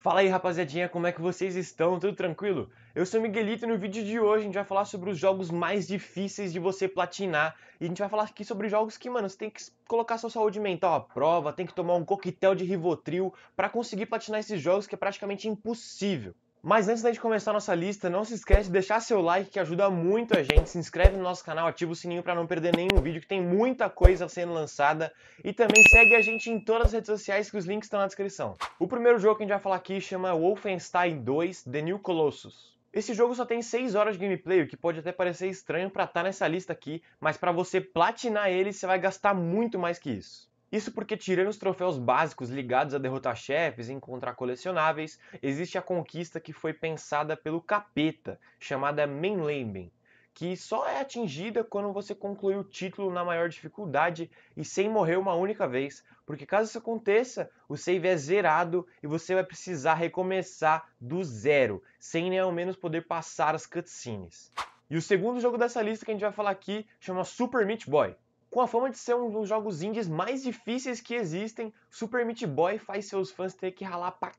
Fala aí rapaziadinha, como é que vocês estão? Tudo tranquilo? Eu sou o Miguelito e no vídeo de hoje a gente vai falar sobre os jogos mais difíceis de você platinar. E a gente vai falar aqui sobre jogos que, mano, você tem que colocar sua saúde mental à prova, tem que tomar um coquetel de Rivotril para conseguir platinar esses jogos que é praticamente impossível. Mas antes da gente começar a nossa lista, não se esquece de deixar seu like que ajuda muito a gente. Se inscreve no nosso canal, ativa o sininho para não perder nenhum vídeo que tem muita coisa sendo lançada e também segue a gente em todas as redes sociais que os links estão na descrição. O primeiro jogo que a gente vai falar aqui chama Wolfenstein 2: The New Colossus. Esse jogo só tem 6 horas de gameplay, o que pode até parecer estranho para estar tá nessa lista aqui, mas para você platinar ele, você vai gastar muito mais que isso. Isso porque, tirando os troféus básicos ligados a derrotar chefes e encontrar colecionáveis, existe a conquista que foi pensada pelo capeta, chamada Menleben, que só é atingida quando você conclui o título na maior dificuldade e sem morrer uma única vez, porque caso isso aconteça, o save é zerado e você vai precisar recomeçar do zero, sem nem ao menos poder passar as cutscenes. E o segundo jogo dessa lista que a gente vai falar aqui chama Super Meat Boy. Com a fama de ser um dos jogos indies mais difíceis que existem, Super Meat Boy faz seus fãs ter que ralar pra c...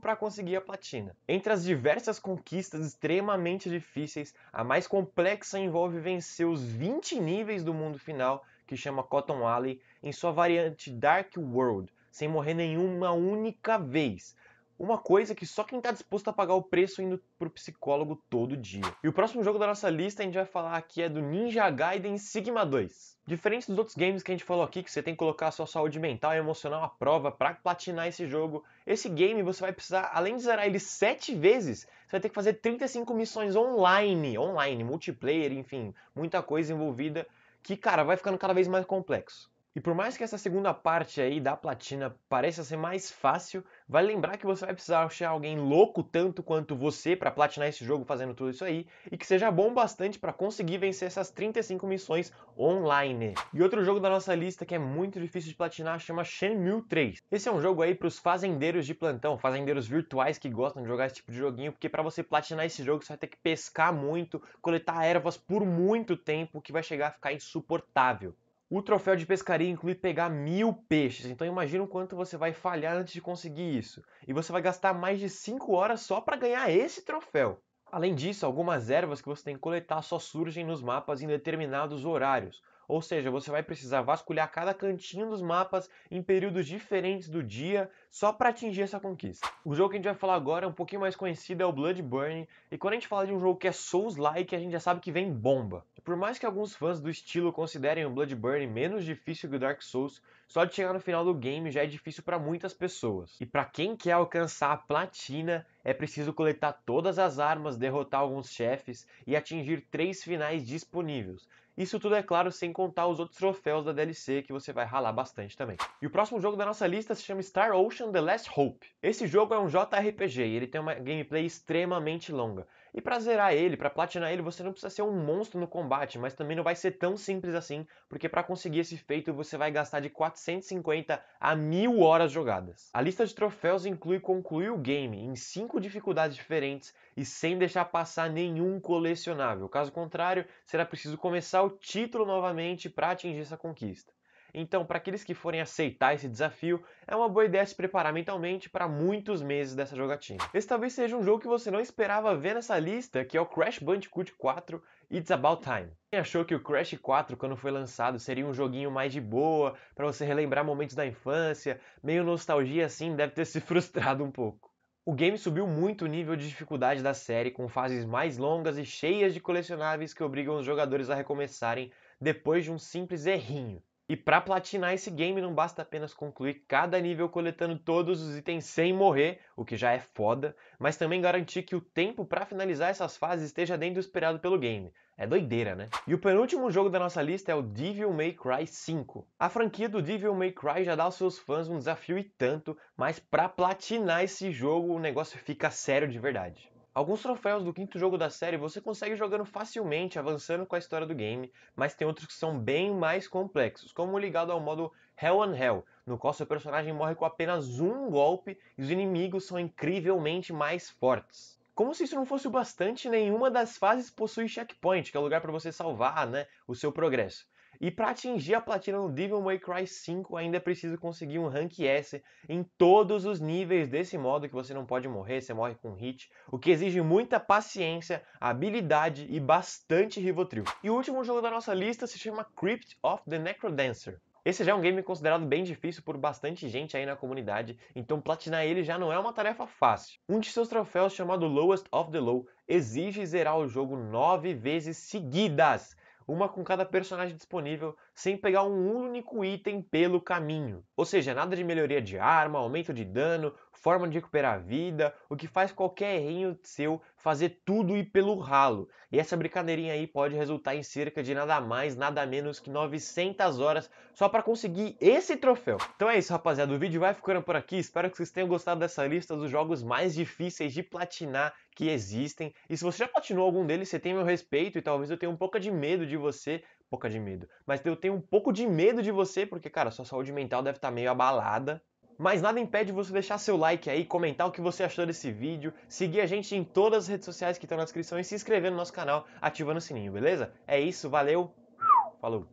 para conseguir a platina. Entre as diversas conquistas extremamente difíceis, a mais complexa envolve vencer os 20 níveis do mundo final, que chama Cotton Alley, em sua variante Dark World, sem morrer nenhuma única vez, uma coisa que só quem está disposto a pagar o preço indo pro psicólogo todo dia. E o próximo jogo da nossa lista a gente vai falar aqui é do Ninja Gaiden Sigma 2. Diferente dos outros games que a gente falou aqui, que você tem que colocar a sua saúde mental e emocional à prova para platinar esse jogo, esse game você vai precisar, além de zerar ele 7 vezes, você vai ter que fazer 35 missões online, online, multiplayer, enfim, muita coisa envolvida que, cara, vai ficando cada vez mais complexo. E por mais que essa segunda parte aí da platina pareça ser mais fácil, vai lembrar que você vai precisar achar alguém louco tanto quanto você para platinar esse jogo fazendo tudo isso aí e que seja bom bastante para conseguir vencer essas 35 missões online. E outro jogo da nossa lista que é muito difícil de platinar chama Shenmue 3. Esse é um jogo aí para os fazendeiros de plantão, fazendeiros virtuais que gostam de jogar esse tipo de joguinho, porque para você platinar esse jogo você vai ter que pescar muito, coletar ervas por muito tempo, que vai chegar a ficar insuportável. O troféu de pescaria inclui pegar mil peixes, então imagina o quanto você vai falhar antes de conseguir isso. E você vai gastar mais de 5 horas só para ganhar esse troféu. Além disso, algumas ervas que você tem que coletar só surgem nos mapas em determinados horários. Ou seja, você vai precisar vasculhar cada cantinho dos mapas em períodos diferentes do dia só para atingir essa conquista. O jogo que a gente vai falar agora, é um pouquinho mais conhecido, é o Burn, E quando a gente fala de um jogo que é Souls-like, a gente já sabe que vem bomba. Por mais que alguns fãs do estilo considerem o Bloodborne menos difícil que o Dark Souls, só de chegar no final do game já é difícil para muitas pessoas. E para quem quer alcançar a platina, é preciso coletar todas as armas, derrotar alguns chefes e atingir três finais disponíveis. Isso tudo é claro sem contar os outros troféus da DLC que você vai ralar bastante também. E o próximo jogo da nossa lista se chama Star Ocean The Last Hope. Esse jogo é um JRPG e ele tem uma gameplay extremamente longa. E para zerar ele, para platinar ele, você não precisa ser um monstro no combate, mas também não vai ser tão simples assim, porque para conseguir esse feito você vai gastar de 450 a 1000 horas jogadas. A lista de troféus inclui concluir o game em 5 cinco dificuldades diferentes e sem deixar passar nenhum colecionável. Caso contrário, será preciso começar o título novamente para atingir essa conquista. Então, para aqueles que forem aceitar esse desafio, é uma boa ideia se preparar mentalmente para muitos meses dessa jogatina. Esse talvez seja um jogo que você não esperava ver nessa lista, que é o Crash Bandicoot 4 It's About Time. Quem achou que o Crash 4, quando foi lançado, seria um joguinho mais de boa, para você relembrar momentos da infância, meio nostalgia assim, deve ter se frustrado um pouco. O game subiu muito o nível de dificuldade da série, com fases mais longas e cheias de colecionáveis que obrigam os jogadores a recomeçarem depois de um simples errinho. E para platinar esse game não basta apenas concluir cada nível coletando todos os itens sem morrer, o que já é foda, mas também garantir que o tempo para finalizar essas fases esteja dentro do esperado pelo game. É doideira, né? E o penúltimo jogo da nossa lista é o Devil May Cry 5. A franquia do Devil May Cry já dá aos seus fãs um desafio e tanto, mas para platinar esse jogo o negócio fica sério de verdade. Alguns troféus do quinto jogo da série você consegue jogando facilmente, avançando com a história do game, mas tem outros que são bem mais complexos, como o ligado ao modo Hell on Hell, no qual seu personagem morre com apenas um golpe e os inimigos são incrivelmente mais fortes. Como se isso não fosse o bastante, nenhuma das fases possui checkpoint, que é o lugar para você salvar né, o seu progresso. E para atingir a platina no Devil May Cry 5, ainda é preciso conseguir um rank S em todos os níveis, desse modo que você não pode morrer, você morre com hit, o que exige muita paciência, habilidade e bastante rivotril. E o último jogo da nossa lista se chama Crypt of the Necrodancer. Esse já é um game considerado bem difícil por bastante gente aí na comunidade, então platinar ele já não é uma tarefa fácil. Um de seus troféus, chamado Lowest of the Low, exige zerar o jogo nove vezes seguidas uma com cada personagem disponível, sem pegar um único item pelo caminho. Ou seja, nada de melhoria de arma, aumento de dano, forma de recuperar a vida, o que faz qualquer errinho seu fazer tudo e pelo ralo. E essa brincadeirinha aí pode resultar em cerca de nada mais, nada menos que 900 horas só para conseguir esse troféu. Então é isso, rapaziada, o vídeo vai ficando por aqui. Espero que vocês tenham gostado dessa lista dos jogos mais difíceis de platinar que existem. E se você já platinou algum deles, você tem meu respeito e talvez eu tenha um pouco de medo de você, pouca de medo, mas eu tenho um pouco de medo de você porque cara, sua saúde mental deve estar tá meio abalada mas nada impede você deixar seu like aí, comentar o que você achou desse vídeo, seguir a gente em todas as redes sociais que estão na descrição e se inscrever no nosso canal ativando o sininho, beleza? É isso, valeu, falou!